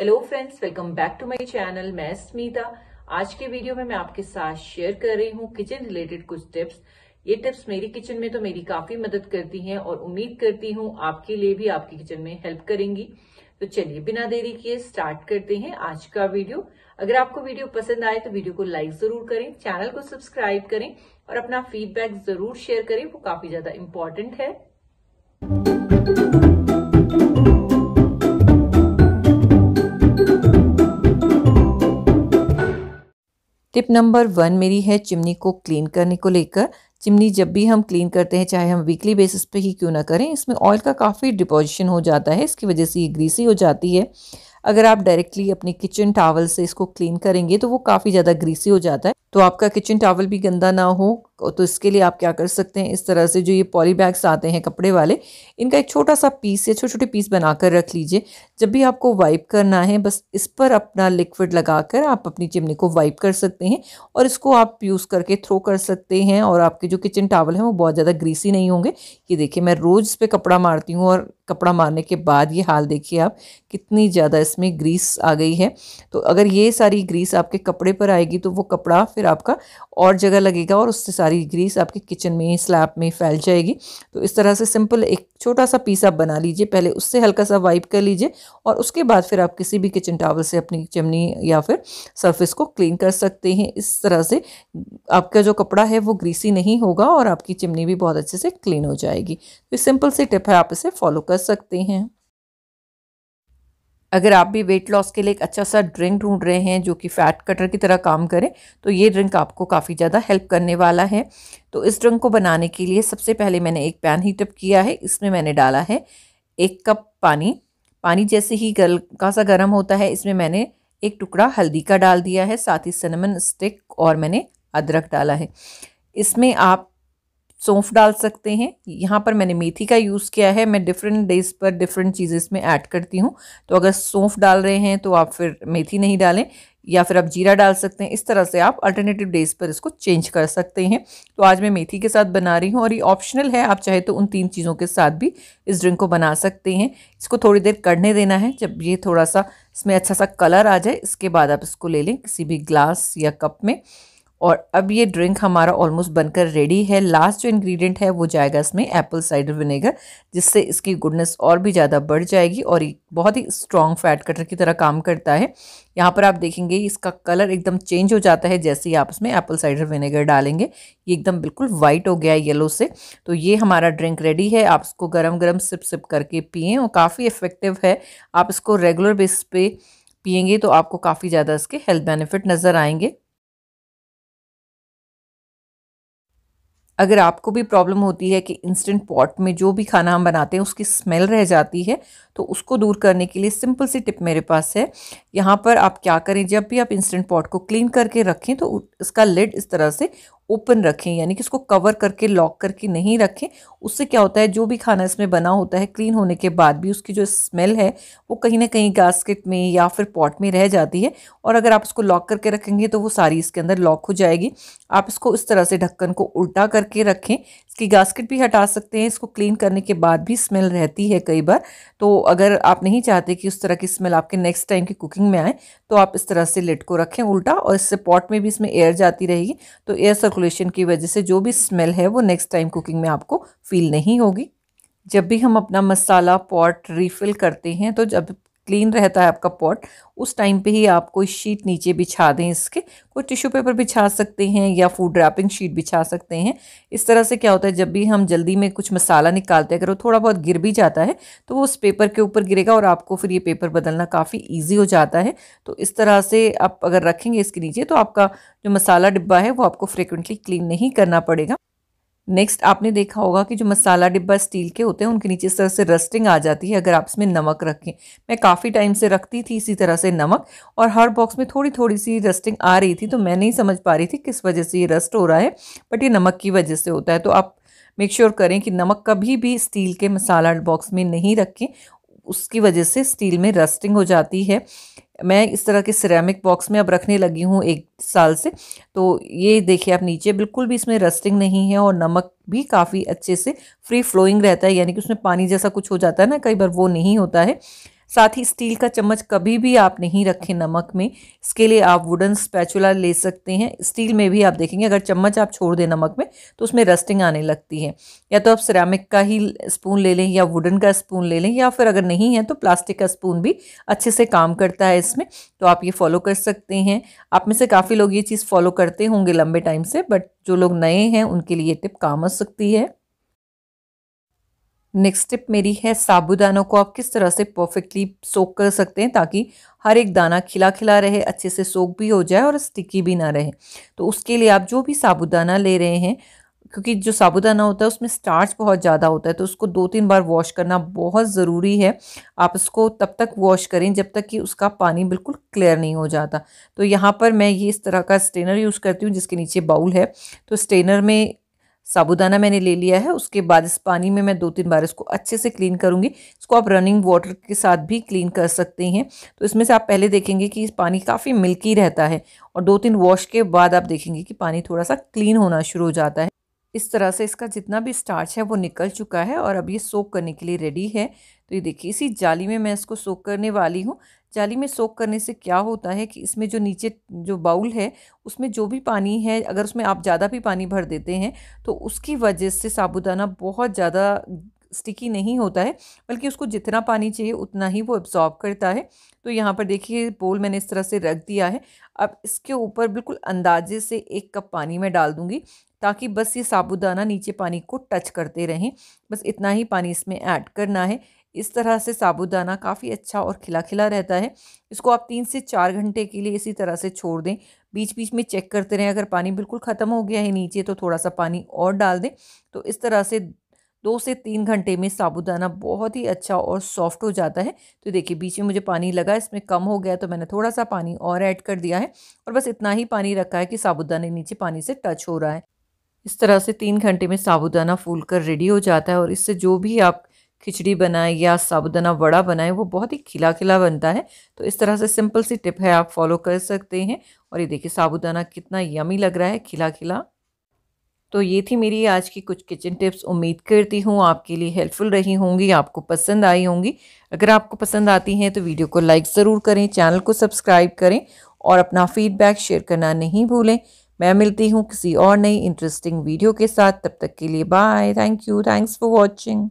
hello friends welcome back to my channel मैं स्मिता आज के वीडियो में मैं आपके साथ शेयर कर रही हूँ किचन रिलेटेड कुछ टिप्स ये टिप्स मेरी किचन में तो मेरी काफी मदद करती हैं और उम्मीद करती हूँ आपके लिए भी आपकी किचन में हेल्प करेंगी तो चलिए बिना देरी किए स्टार्ट करते हैं आज का वीडियो अगर आपको वीडियो पसंद आए तो वीडियो को लाइक जरूर करें चैनल को सब्सक्राइब करें और अपना फीडबैक जरूर शेयर करें वो काफी ज्यादा इम्पोर्टेंट है टिप नंबर वन मेरी है चिमनी को क्लीन करने को लेकर चिमनी जब भी हम क्लीन करते हैं चाहे हम वीकली बेसिस पे ही क्यों ना करें इसमें ऑयल का काफ़ी डिपोजिशन हो जाता है इसकी वजह से ये ग्रीसी हो जाती है अगर आप डायरेक्टली अपने किचन टावल से इसको क्लीन करेंगे तो वो काफ़ी ज़्यादा ग्रीसी हो जाता है तो आपका किचन टावल भी गंदा ना हो तो इसके लिए आप क्या कर सकते हैं इस तरह से जो ये पॉली बैग्स आते हैं कपड़े वाले इनका एक छोटा सा पीस या छोटे छोटे पीस बनाकर रख लीजिए जब भी आपको वाइप करना है बस इस पर अपना लिक्विड लगाकर आप अपनी चिमनी को वाइप कर सकते हैं और इसको आप यूज़ करके थ्रो कर सकते हैं और आपके जो किचन टावल हैं वो बहुत ज़्यादा ग्रीसी नहीं होंगे ये देखिए मैं रोज़ इस पर कपड़ा मारती हूँ और कपड़ा मारने के बाद ये हाल देखिए आप कितनी ज़्यादा इसमें ग्रीस आ गई है तो अगर ये सारी ग्रीस आपके कपड़े पर आएगी तो वो कपड़ा फिर आपका और जगह लगेगा और उससे सारी ग्रीस आपके किचन में स्लैब में फैल जाएगी तो इस तरह से सिंपल एक छोटा सा पीस आप बना लीजिए पहले उससे हल्का सा वाइप कर लीजिए और उसके बाद फिर आप किसी भी किचन टावल से अपनी चिमनी या फिर सरफेस को क्लीन कर सकते हैं इस तरह से आपका जो कपड़ा है वो ग्रीसी नहीं होगा और आपकी चिमनी भी बहुत अच्छे से क्लीन हो जाएगी तो सिंपल सी टिप है आप इसे फॉलो कर सकते हैं अगर आप भी वेट लॉस के लिए एक अच्छा सा ड्रिंक ढूंढ रहे हैं जो कि फैट कटर की तरह काम करे तो ये ड्रिंक आपको काफ़ी ज़्यादा हेल्प करने वाला है तो इस ड्रिंक को बनाने के लिए सबसे पहले मैंने एक पैन हीटअप किया है इसमें मैंने डाला है एक कप पानी पानी जैसे ही गल सा गर्म होता है इसमें मैंने एक टुकड़ा हल्दी का डाल दिया है साथ ही सिनेमन स्टिक और मैंने अदरक डाला है इसमें आप सौंफ डाल सकते हैं यहाँ पर मैंने मेथी का यूज़ किया है मैं डिफरेंट डेज पर डिफरेंट चीज़ें इसमें ऐड करती हूँ तो अगर सौंफ डाल रहे हैं तो आप फिर मेथी नहीं डालें या फिर आप जीरा डाल सकते हैं इस तरह से आप अल्टरनेटिव डेज पर इसको चेंज कर सकते हैं तो आज मैं मेथी के साथ बना रही हूँ और ये ऑप्शनल है आप चाहे तो उन तीन चीज़ों के साथ भी इस ड्रिंक को बना सकते हैं इसको थोड़ी देर कड़ने देना है जब ये थोड़ा सा इसमें अच्छा सा कलर आ जाए इसके बाद आप इसको ले लें किसी भी ग्लास या कप में और अब ये ड्रिंक हमारा ऑलमोस्ट बनकर रेडी है लास्ट जो इंग्रेडिएंट है वो जाएगा इसमें एप्पल साइडर विनेगर जिससे इसकी गुडनेस और भी ज़्यादा बढ़ जाएगी और ये बहुत ही स्ट्रॉन्ग फैट कटर की तरह काम करता है यहाँ पर आप देखेंगे इसका कलर एकदम चेंज हो जाता है जैसे ही आप इसमें एप्पल साइडर विनेगर डालेंगे ये एकदम बिल्कुल वाइट हो गया येलो से तो ये हमारा ड्रिंक रेडी है आप इसको गर्म गर्म सिप सिप करके पिएँ और काफ़ी इफ़ेक्टिव है आप इसको रेगुलर बेसिस पे पियेंगे तो आपको काफ़ी ज़्यादा इसके हेल्थ बेनिफिट नज़र आएंगे अगर आपको भी प्रॉब्लम होती है कि इंस्टेंट पॉट में जो भी खाना हम बनाते हैं उसकी स्मेल रह जाती है तो उसको दूर करने के लिए सिंपल सी टिप मेरे पास है यहाँ पर आप क्या करें जब भी आप इंस्टेंट पॉट को क्लीन करके रखें तो इसका लिड इस तरह से ओपन रखें यानी कि इसको कवर करके लॉक करके नहीं रखें उससे क्या होता है जो भी खाना इसमें बना होता है क्लीन होने के बाद भी उसकी जो स्मेल है वो कहीं ना कहीं गास्केट में या फिर पॉट में रह जाती है और अगर आप इसको लॉक करके रखेंगे तो वो सारी इसके अंदर लॉक हो जाएगी आप इसको इस तरह से ढक्कन को उल्टा करके रखें इसकी गास्केट भी हटा सकते हैं इसको क्लीन करने के बाद भी स्मेल रहती है कई बार तो अगर आप नहीं चाहते कि उस तरह की स्मेल आपके नेक्स्ट टाइम की कुकिंग में आए तो आप इस तरह से लिट को रखें उल्टा और इससे पॉट में भी इसमें एयर जाती रहेगी तो एयर सर सर्कुलेशन की वजह से जो भी स्मेल है वो नेक्स्ट टाइम कुकिंग में आपको फील नहीं होगी जब भी हम अपना मसाला पॉट रिफ़िल करते हैं तो जब क्लीन रहता है आपका पॉट उस टाइम पे ही आप कोई शीट नीचे बिछा दें इसके कोई टिश्यू पेपर बिछा सकते हैं या फूड रैपिंग शीट बिछा सकते हैं इस तरह से क्या होता है जब भी हम जल्दी में कुछ मसाला निकालते हैं अगर वो थोड़ा बहुत गिर भी जाता है तो वो उस पेपर के ऊपर गिरेगा और आपको फिर ये पेपर बदलना काफ़ी ईजी हो जाता है तो इस तरह से आप अगर रखेंगे इसके नीचे तो आपका जो मसाला डिब्बा है वो आपको फ्रिक्वेंटली क्लीन नहीं करना पड़ेगा नेक्स्ट आपने देखा होगा कि जो मसाला डिब्बा स्टील के होते हैं उनके नीचे इस तरह से रस्टिंग आ जाती है अगर आप इसमें नमक रखें मैं काफ़ी टाइम से रखती थी इसी तरह से नमक और हर बॉक्स में थोड़ी थोड़ी सी रस्टिंग आ रही थी तो मैं नहीं समझ पा रही थी किस वजह से ये रस्ट हो रहा है बट ये नमक की वजह से होता है तो आप मेक श्योर sure करें कि नमक कभी भी स्टील के मसाला बॉक्स में नहीं रखें उसकी वजह से स्टील में रस्टिंग हो जाती है मैं इस तरह के सिरेमिक बॉक्स में अब रखने लगी हूँ एक साल से तो ये देखिए आप नीचे बिल्कुल भी इसमें रस्टिंग नहीं है और नमक भी काफ़ी अच्छे से फ्री फ्लोइंग रहता है यानी कि उसमें पानी जैसा कुछ हो जाता है ना कई बार वो नहीं होता है साथ ही स्टील का चम्मच कभी भी आप नहीं रखें नमक में इसके लिए आप वुडन स्पैचुला ले सकते हैं स्टील में भी आप देखेंगे अगर चम्मच आप छोड़ दें नमक में तो उसमें रस्टिंग आने लगती है या तो आप सिरामिक का ही स्पून ले लें या वुडन का स्पून ले लें या फिर अगर नहीं है तो प्लास्टिक का स्पून भी अच्छे से काम करता है इसमें तो आप ये फॉलो कर सकते हैं आप में से काफ़ी लोग ये चीज़ फॉलो करते होंगे लंबे टाइम से बट जो लोग नए हैं उनके लिए ये टिप काम आ सकती है नेक्स्ट स्टेप मेरी है साबुदानों को आप किस तरह से परफेक्टली सोक कर सकते हैं ताकि हर एक दाना खिला खिला रहे अच्छे से सोक भी हो जाए और स्टिकी भी ना रहे तो उसके लिए आप जो भी साबुदाना ले रहे हैं क्योंकि जो साबुदाना होता है उसमें स्टार्च बहुत ज़्यादा होता है तो उसको दो तीन बार वॉश करना बहुत ज़रूरी है आप उसको तब तक वॉश करें जब तक कि उसका पानी बिल्कुल क्लियर नहीं हो जाता तो यहाँ पर मैं ये इस तरह का स्ट्रेनर यूज़ करती हूँ जिसके नीचे बाउल है तो स्ट्रेनर में साबुदाना मैंने ले लिया है उसके बाद इस पानी में मैं दो तीन बार इसको अच्छे से क्लीन करूँगी इसको आप रनिंग वाटर के साथ भी क्लीन कर सकते हैं तो इसमें से आप पहले देखेंगे कि पानी काफ़ी मिल्की रहता है और दो तीन वॉश के बाद आप देखेंगे कि पानी थोड़ा सा क्लीन होना शुरू हो जाता है इस तरह से इसका जितना भी स्टार्च है वो निकल चुका है और अब ये सोक करने के लिए रेडी है तो ये देखिए इसी जाली में मैं इसको सोक करने वाली हूँ जाली में सोख करने से क्या होता है कि इसमें जो नीचे जो बाउल है उसमें जो भी पानी है अगर उसमें आप ज़्यादा भी पानी भर देते हैं तो उसकी वजह से साबुदाना बहुत ज़्यादा स्टिकी नहीं होता है बल्कि उसको जितना पानी चाहिए उतना ही वो एब्जॉर्ब करता है तो यहाँ पर देखिए बोल मैंने इस तरह से रख दिया है अब इसके ऊपर बिल्कुल अंदाजे से एक कप पानी मैं डाल दूँगी ताकि बस ये साबुदाना नीचे पानी को टच करते रहें बस इतना ही पानी इसमें ऐड करना है इस तरह से साबुदाना काफ़ी अच्छा और खिला खिला रहता है इसको आप तीन से चार घंटे के लिए इसी तरह से छोड़ दें बीच बीच में चेक करते रहें अगर पानी बिल्कुल ख़त्म हो गया है नीचे तो थोड़ा सा पानी और डाल दें तो इस तरह से दो से तीन घंटे में साबुदाना बहुत ही अच्छा और सॉफ्ट हो जाता है तो देखिए बीच में मुझे पानी लगा इसमें कम हो गया तो मैंने थोड़ा सा पानी और ऐड कर दिया है और बस इतना ही पानी रखा है कि साबुदाना नीचे पानी से टच हो रहा है इस तरह से तीन घंटे में साबुदाना फूल कर रेडी हो जाता है और इससे जो भी आप खिचड़ी बनाए या साबुदाना वड़ा बनाए वो बहुत ही खिला खिला बनता है तो इस तरह से सिंपल सी टिप है आप फॉलो कर सकते हैं और ये देखिए साबुदाना कितना यमी लग रहा है खिला खिला तो ये थी मेरी आज की कुछ किचन टिप्स उम्मीद करती हूँ आपके लिए हेल्पफुल रही होंगी आपको पसंद आई होंगी अगर आपको पसंद आती हैं तो वीडियो को लाइक ज़रूर करें चैनल को सब्सक्राइब करें और अपना फीडबैक शेयर करना नहीं भूलें मैं मिलती हूँ किसी और नई इंटरेस्टिंग वीडियो के साथ तब तक के लिए bye thank you thanks for watching